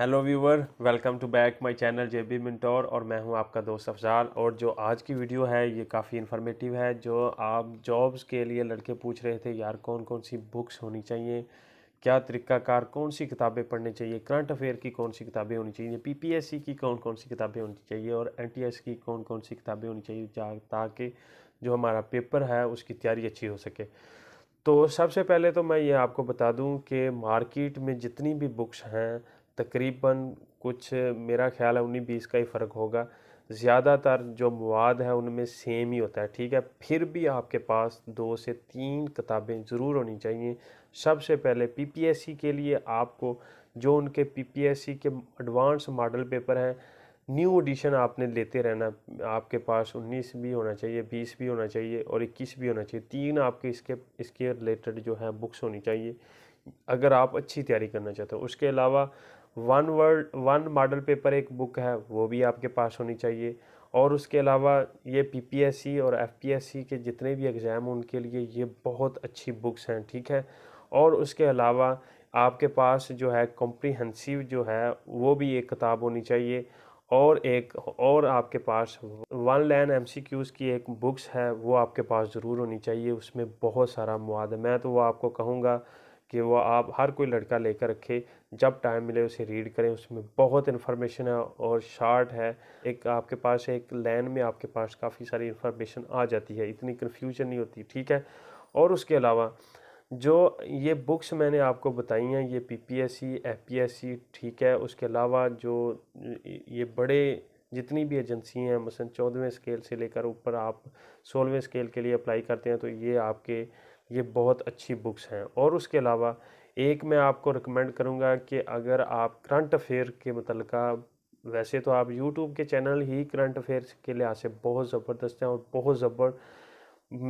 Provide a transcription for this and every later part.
hello viewer welcome to back my channel J B mentor और मैं हूं आपका दोस्त अफजाल और जो आज की वीडियो है ये काफ़ी इन्फॉर्मेटिव है जो आप जॉब्स के लिए लड़के पूछ रहे थे यार कौन कौन सी बुक्स होनी चाहिए क्या तरीक़ाकार कौन सी किताबें पढ़नी चाहिए करंट अफेयर की कौन सी किताबें होनी चाहिए पी की कौन कौन सी किताबें होनी चाहिए और एन की कौन कौन सी किताबें होनी चाहिए ताकि जो हमारा पेपर है उसकी तैयारी अच्छी हो सके तो सबसे पहले तो मैं ये आपको बता दूँ कि मार्केट में जितनी भी बुक्स हैं तकरीबन कुछ मेरा ख्याल है उन्नीस बीस का ही फ़र्क होगा ज़्यादातर जो मवाद है उनमें सेम ही होता है ठीक है फिर भी आपके पास दो से तीन किताबें ज़रूर होनी चाहिए सबसे पहले पीपीएससी के लिए आपको जो उनके पीपीएससी के एडवांस मॉडल पेपर हैं न्यू एडिशन आपने लेते रहना आपके पास 19 भी होना चाहिए 20 भी होना चाहिए और 21 भी होना चाहिए तीन आपके इसके इसके रिलेटेड जो है बुक्स होनी चाहिए अगर आप अच्छी तैयारी करना चाहते हो उसके अलावा one word one model paper एक बुक है वो भी आपके पास होनी चाहिए और उसके अलावा ये पीपीएससी और एफपीएससी के जितने भी एग्ज़ाम उनके लिए ये बहुत अच्छी बुक्स हैं ठीक है और उसके अलावा आपके पास जो है कॉम्प्रीहेंसिव जो है वो भी एक किताब होनी चाहिए और एक और आपके पास one line M C Qs की एक बुक्स है वो आपके पास ज़रूर होनी चाहिए उसमें बहुत सारा मवाद मैं तो वो आपको कहूँगा कि वो आप हर कोई लड़का लेकर रखे जब टाइम मिले उसे रीड करें उसमें बहुत इन्फॉर्मेशन है और शार्ट है एक आपके पास एक लाइन में आपके पास काफ़ी सारी इन्फॉर्मेशन आ जाती है इतनी कन्फ्यूजन नहीं होती ठीक है और उसके अलावा जो ये बुक्स मैंने आपको बताई हैं ये पीपीएससी एफपीएससी e, e, ठीक है उसके अलावा जो ये बड़े जितनी भी एजेंसी हैं मसलन चौदहवें स्केल से लेकर ऊपर आप सोलहवें स्केल के लिए अप्लाई करते हैं तो ये आपके ये बहुत अच्छी बुक्स हैं और उसके अलावा एक मैं आपको रिकमेंड करूँगा कि अगर आप करंट अफेयर के मतलब वैसे तो आप यूट्यूब के चैनल ही करंट अफेयर के लिहाज से बहुत ज़बरदस्त हैं और बहुत ज़बर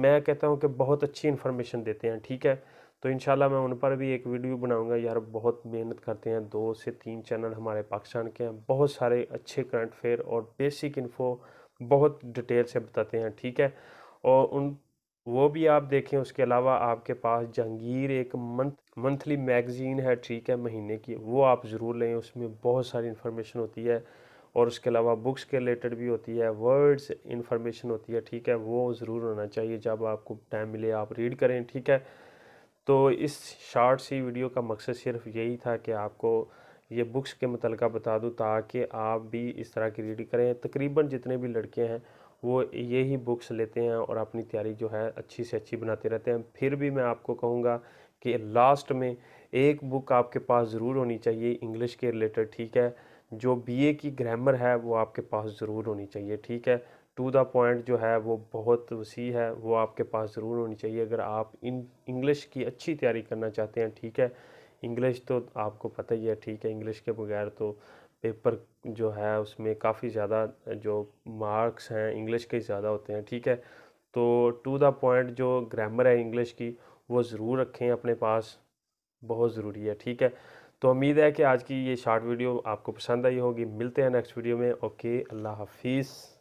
मैं कहता हूँ कि बहुत अच्छी इन्फॉर्मेशन देते हैं ठीक है तो इन मैं उन पर भी एक वीडियो बनाऊंगा यार बहुत मेहनत करते हैं दो से तीन चैनल हमारे पाकिस्तान के हैं बहुत सारे अच्छे करंट अफेयर और बेसिक इन्फो बहुत डिटेल से बताते हैं ठीक है और उन वो भी आप देखें उसके अलावा आपके पास जहांगीर एक मंथ मंथली मैगज़ीन है ठीक है महीने की वो आप ज़रूर लें उसमें बहुत सारी इन्फॉर्मेशन होती है और उसके अलावा बुक्स के रिलेटेड भी होती है वर्ड्स इन्फॉर्मेशन होती है ठीक है वो ज़रूर होना चाहिए जब आपको टाइम मिले आप रीड करें ठीक है तो इस शार्ट सी वीडियो का मकसद सिर्फ यही था कि आपको ये बुक्स के मतलब बता दूँ ताकि आप भी इस तरह की रीडिंग करें तकरीबन जितने भी लड़के हैं वो यही बुक्स लेते हैं और अपनी तैयारी जो है अच्छी से अच्छी बनाते रहते हैं फिर भी मैं आपको कहूँगा कि लास्ट में एक बुक आपके पास ज़रूर होनी चाहिए इंग्लिश के रिलेटेड ठीक है जो बीए की ग्रामर है वो आपके पास ज़रूर होनी चाहिए ठीक है टू द पॉइंट जो है वो बहुत वसी है वो आपके पास ज़रूर होनी चाहिए अगर आप इन इंग्लिश की अच्छी तैयारी करना चाहते हैं ठीक है इंग्लिश तो आपको पता ही है ठीक है इंग्लिश के बगैर तो पेपर जो है उसमें काफ़ी ज़्यादा जो मार्क्स हैं इंग्लिश के ज़्यादा होते हैं ठीक है तो टू द पॉइंट जो ग्रामर है इंग्लिश की वो ज़रूर रखें अपने पास बहुत ज़रूरी है ठीक है तो उम्मीद है कि आज की ये शॉर्ट वीडियो आपको पसंद आई होगी मिलते हैं नेक्स्ट वीडियो में ओके अल्लाह हाफिज़